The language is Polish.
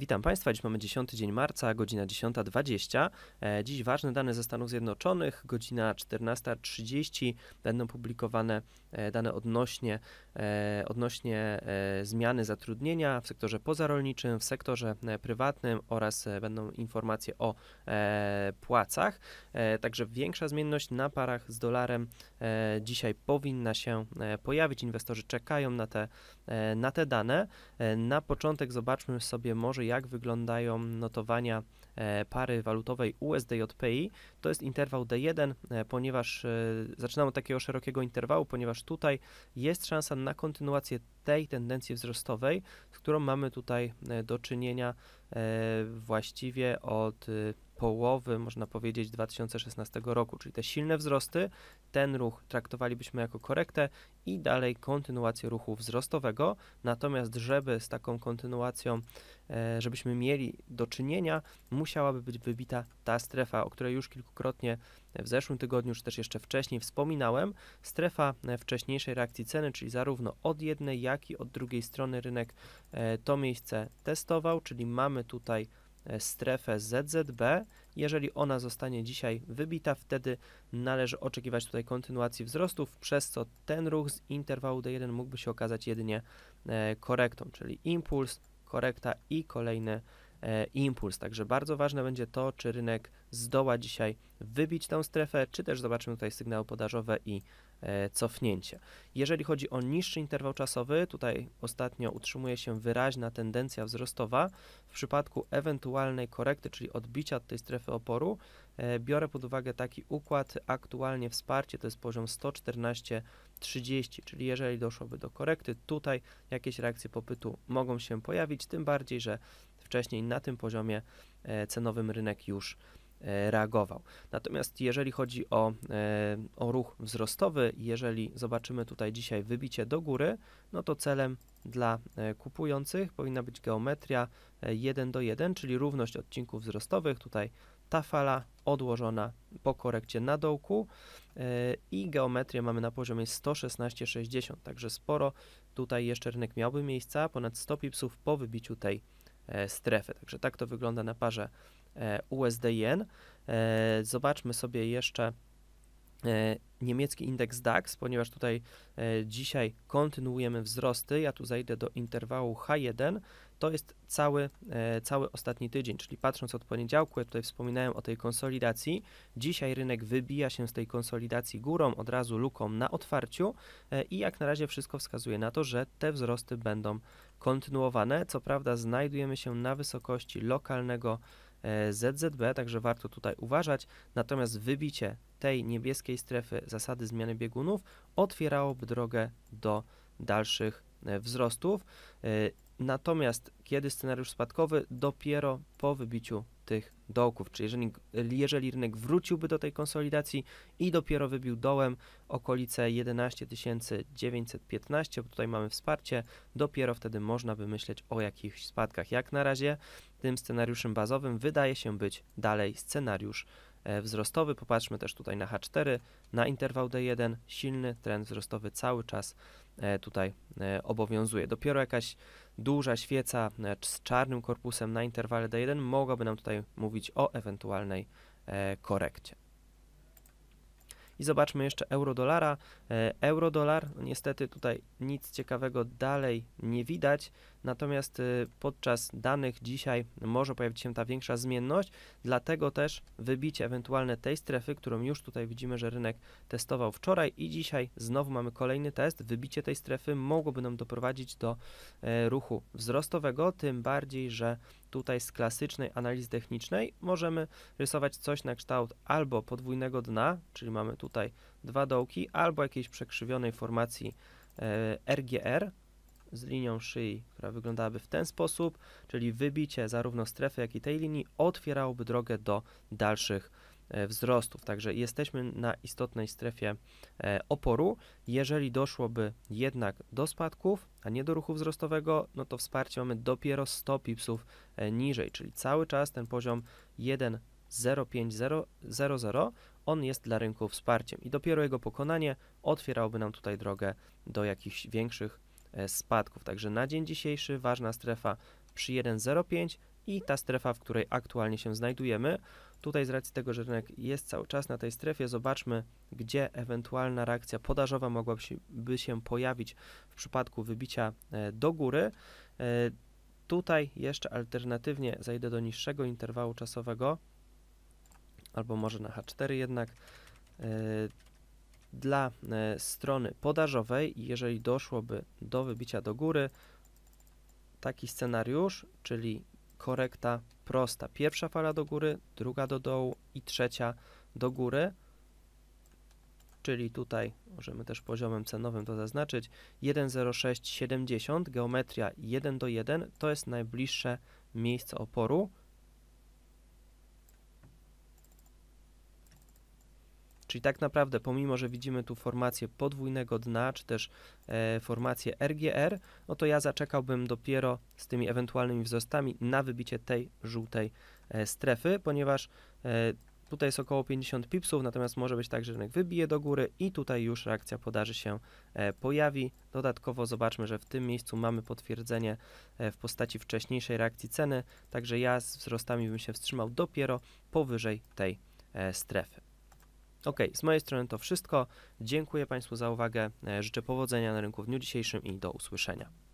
Witam Państwa, dziś mamy 10 dzień marca, godzina 10.20. E, dziś ważne dane ze Stanów Zjednoczonych, godzina 14.30 będą publikowane e, dane odnośnie, e, odnośnie zmiany zatrudnienia w sektorze pozarolniczym, w sektorze prywatnym oraz będą informacje o płacach. Także większa zmienność na parach z dolarem dzisiaj powinna się pojawić. Inwestorzy czekają na te, na te dane. Na początek zobaczmy sobie może jak wyglądają notowania e, pary walutowej USDJPI, to jest interwał D1, e, ponieważ e, zaczynamy od takiego szerokiego interwału, ponieważ tutaj jest szansa na kontynuację tej tendencji wzrostowej, z którą mamy tutaj do czynienia właściwie od połowy, można powiedzieć, 2016 roku, czyli te silne wzrosty, ten ruch traktowalibyśmy jako korektę i dalej kontynuację ruchu wzrostowego. Natomiast, żeby z taką kontynuacją, e, żebyśmy mieli do czynienia, musiałaby być wybita ta strefa, o której już kilkukrotnie w zeszłym tygodniu, czy też jeszcze wcześniej wspominałem. Strefa e, wcześniejszej reakcji ceny, czyli zarówno od jednej, jak i od drugiej strony rynek e, to miejsce testował, czyli mamy tutaj E, strefę ZZB. Jeżeli ona zostanie dzisiaj wybita, wtedy należy oczekiwać tutaj kontynuacji wzrostów, przez co ten ruch z interwału D1 mógłby się okazać jedynie e, korektą, czyli impuls, korekta i kolejny E, impuls. Także bardzo ważne będzie to, czy rynek zdoła dzisiaj wybić tę strefę, czy też zobaczymy tutaj sygnały podażowe i e, cofnięcie. Jeżeli chodzi o niższy interwał czasowy, tutaj ostatnio utrzymuje się wyraźna tendencja wzrostowa. W przypadku ewentualnej korekty, czyli odbicia od tej strefy oporu, e, biorę pod uwagę taki układ. Aktualnie wsparcie to jest poziom 114,30, czyli jeżeli doszłoby do korekty, tutaj jakieś reakcje popytu mogą się pojawić, tym bardziej, że wcześniej na tym poziomie e, cenowym rynek już e, reagował. Natomiast jeżeli chodzi o, e, o ruch wzrostowy, jeżeli zobaczymy tutaj dzisiaj wybicie do góry, no to celem dla kupujących powinna być geometria 1 do 1, czyli równość odcinków wzrostowych. Tutaj ta fala odłożona po korekcie na dołku i geometrię mamy na poziomie 116,60, także sporo tutaj jeszcze rynek miałby miejsca, ponad 100 pipsów po wybiciu tej E, strefy. Także tak to wygląda na parze e, USD-JEN. E, zobaczmy sobie jeszcze E, niemiecki indeks DAX, ponieważ tutaj e, dzisiaj kontynuujemy wzrosty. Ja tu zajdę do interwału H1. To jest cały, e, cały ostatni tydzień, czyli patrząc od poniedziałku, ja tutaj wspominałem o tej konsolidacji. Dzisiaj rynek wybija się z tej konsolidacji górą, od razu luką na otwarciu i jak na razie wszystko wskazuje na to, że te wzrosty będą kontynuowane. Co prawda znajdujemy się na wysokości lokalnego E, ZZB, także warto tutaj uważać. Natomiast wybicie tej niebieskiej strefy zasady zmiany biegunów otwierałoby drogę do dalszych e, wzrostów. E, natomiast kiedy scenariusz spadkowy? Dopiero po wybiciu tych dołków. Czyli jeżeli, jeżeli rynek wróciłby do tej konsolidacji i dopiero wybił dołem okolice 11 915, bo tutaj mamy wsparcie, dopiero wtedy można by myśleć o jakichś spadkach. Jak na razie tym scenariuszem bazowym wydaje się być dalej scenariusz E, wzrostowy. Popatrzmy też tutaj na H4, na interwał D1, silny trend wzrostowy cały czas e, tutaj e, obowiązuje. Dopiero jakaś duża świeca z czarnym korpusem na interwale D1 mogłaby nam tutaj mówić o ewentualnej korekcie. I zobaczmy jeszcze euro-dolara. Euro-dolar, niestety tutaj nic ciekawego dalej nie widać, natomiast y, podczas danych dzisiaj może pojawić się ta większa zmienność, dlatego też wybicie ewentualne tej strefy, którą już tutaj widzimy, że rynek testował wczoraj i dzisiaj znowu mamy kolejny test, wybicie tej strefy mogłoby nam doprowadzić do e, ruchu wzrostowego, tym bardziej, że tutaj z klasycznej analizy technicznej możemy rysować coś na kształt albo podwójnego dna, czyli mamy tutaj dwa dołki, albo jakiejś przekrzywionej formacji RGR, e, z linią szyi, która wyglądałaby w ten sposób, czyli wybicie zarówno strefy, jak i tej linii otwierałoby drogę do dalszych e, wzrostów. Także jesteśmy na istotnej strefie e, oporu. Jeżeli doszłoby jednak do spadków, a nie do ruchu wzrostowego, no to wsparcie mamy dopiero 100 pipsów e, niżej, czyli cały czas ten poziom 1,0500 on jest dla rynku wsparciem i dopiero jego pokonanie otwierałoby nam tutaj drogę do jakichś większych E, spadków. Także na dzień dzisiejszy ważna strefa przy 1,05 i ta strefa, w której aktualnie się znajdujemy. Tutaj z racji tego, że rynek jest cały czas na tej strefie, zobaczmy, gdzie ewentualna reakcja podażowa mogłaby się pojawić w przypadku wybicia e, do góry. E, tutaj jeszcze alternatywnie zajdę do niższego interwału czasowego, albo może na H4 jednak dla e, strony podażowej, jeżeli doszłoby do wybicia do góry, taki scenariusz, czyli korekta prosta. Pierwsza fala do góry, druga do dołu i trzecia do góry, czyli tutaj możemy też poziomem cenowym to zaznaczyć, 1,0670, geometria 1 do 1, to jest najbliższe miejsce oporu. Czyli tak naprawdę, pomimo że widzimy tu formację podwójnego dna, czy też e, formację RGR, no to ja zaczekałbym dopiero z tymi ewentualnymi wzrostami na wybicie tej żółtej e, strefy, ponieważ e, tutaj jest około 50 pipsów, natomiast może być tak, że rynek wybije do góry i tutaj już reakcja podaży się e, pojawi. Dodatkowo zobaczmy, że w tym miejscu mamy potwierdzenie e, w postaci wcześniejszej reakcji ceny, także ja z wzrostami bym się wstrzymał dopiero powyżej tej e, strefy. Ok, z mojej strony to wszystko. Dziękuję Państwu za uwagę. E, życzę powodzenia na rynku w dniu dzisiejszym i do usłyszenia.